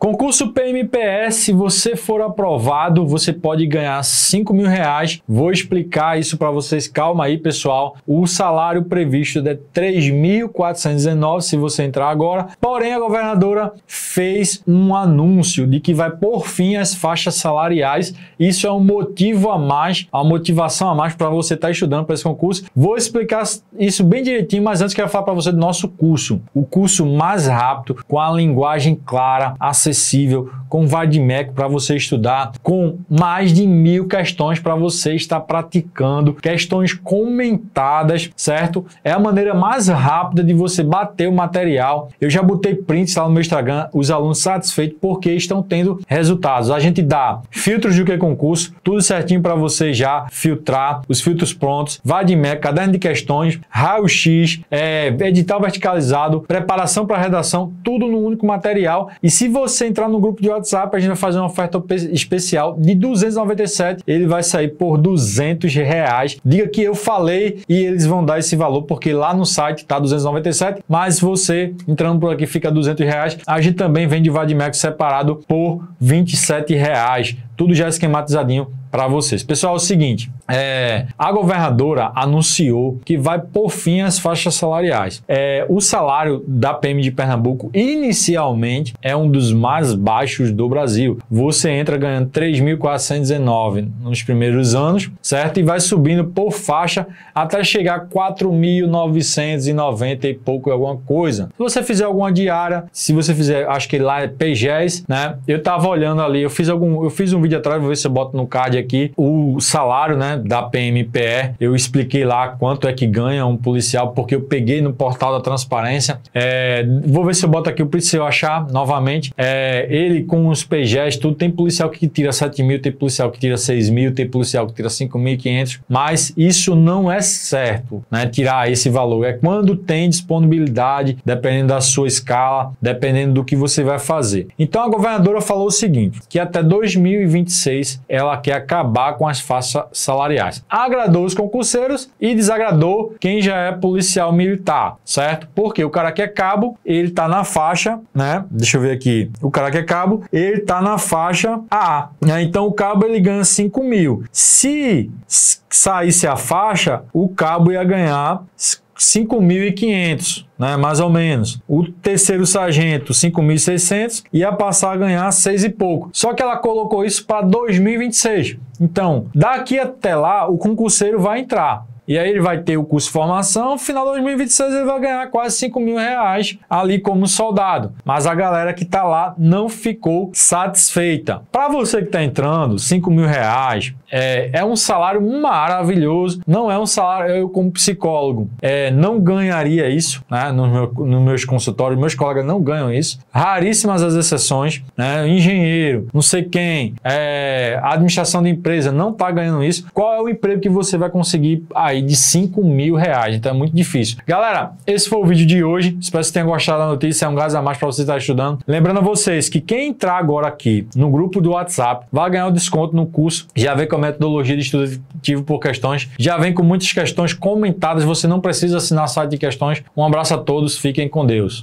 Concurso PMPS, se você for aprovado, você pode ganhar 5 mil reais. Vou explicar isso para vocês. Calma aí, pessoal. O salário previsto é 3.419 se você entrar agora. Porém, a governadora fez um anúncio de que vai por fim as faixas salariais. Isso é um motivo a mais, a motivação a mais para você estar tá estudando para esse concurso. Vou explicar isso bem direitinho, mas antes quero falar para você do nosso curso. O curso mais rápido, com a linguagem clara, acessível, com VADMEC para você estudar, com mais de mil questões para você estar praticando, questões comentadas, certo? É a maneira mais rápida de você bater o material. Eu já botei prints lá no meu Instagram, os alunos satisfeitos porque estão tendo resultados. A gente dá filtros de o que é concurso, tudo certinho para você já filtrar os filtros prontos, VADMEC, caderno de questões, raio-x, é, edital verticalizado, preparação para redação, tudo no único material. E se você entrar no grupo de WhatsApp, a gente vai fazer uma oferta especial de 297, ele vai sair por 200 reais. Diga que eu falei e eles vão dar esse valor, porque lá no site tá 297, mas você entrando por aqui fica 200 reais. A gente também também vende Vadimex separado por R$ 27,00. Tudo já esquematizadinho para vocês. Pessoal, é o seguinte: é, a governadora anunciou que vai por fim as faixas salariais. É, o salário da PM de Pernambuco, inicialmente, é um dos mais baixos do Brasil. Você entra ganhando 3.419 nos primeiros anos, certo? E vai subindo por faixa até chegar a 4.990 e pouco alguma coisa. Se você fizer alguma diária, se você fizer, acho que lá é PGES, né? Eu tava olhando ali, eu fiz algum, eu fiz um vídeo atrás, vou ver se eu boto no card aqui o salário né, da PMPE. Eu expliquei lá quanto é que ganha um policial, porque eu peguei no portal da transparência. É, vou ver se eu boto aqui o preço, se eu achar novamente. É, ele com os PGs, tudo. Tem policial que tira 7 mil, tem policial que tira 6 mil, tem policial que tira 5.500, mas isso não é certo, né? Tirar esse valor. É quando tem disponibilidade, dependendo da sua escala, dependendo do que você vai fazer. Então a governadora falou o seguinte: que até 2026 ela quer acabar com as faixas salariais. Agradou os concurseiros e desagradou quem já é policial militar, certo? Porque o cara que é cabo, ele tá na faixa, né? Deixa eu ver aqui. O cara que é cabo, ele tá na faixa A, né? Então o cabo ele ganha 5 mil. Se saísse a faixa, o cabo ia ganhar 5.500, né, mais ou menos. O terceiro sargento, 5.600 e ia passar a ganhar seis e pouco. Só que ela colocou isso para 2026. Então, daqui até lá, o concurseiro vai entrar. E aí ele vai ter o curso de formação, final de 2026 ele vai ganhar quase 5 mil reais ali como soldado. Mas a galera que está lá não ficou satisfeita. Para você que está entrando, 5 mil reais é, é, um salário maravilhoso. Não é um salário, eu como psicólogo é, não ganharia isso né, nos, meu, nos meus consultórios, meus colegas não ganham isso. Raríssimas as exceções, né, engenheiro, não sei quem, é, administração de empresa não está ganhando isso. Qual é o emprego que você vai conseguir aí? aí de 5 mil reais. Então é muito difícil. Galera, esse foi o vídeo de hoje. Espero que vocês tenham gostado da notícia. É um gás a mais para você estar estudando. Lembrando a vocês que quem entrar agora aqui no grupo do WhatsApp vai ganhar um desconto no curso. Já vem com a metodologia de estudo ativo por questões. Já vem com muitas questões comentadas. Você não precisa assinar site de questões. Um abraço a todos. Fiquem com Deus.